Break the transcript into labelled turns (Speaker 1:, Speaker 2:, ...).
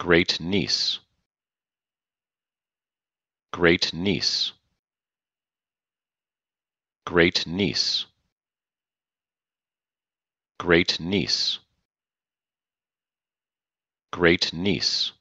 Speaker 1: great-niece great-niece great-niece great-niece great-niece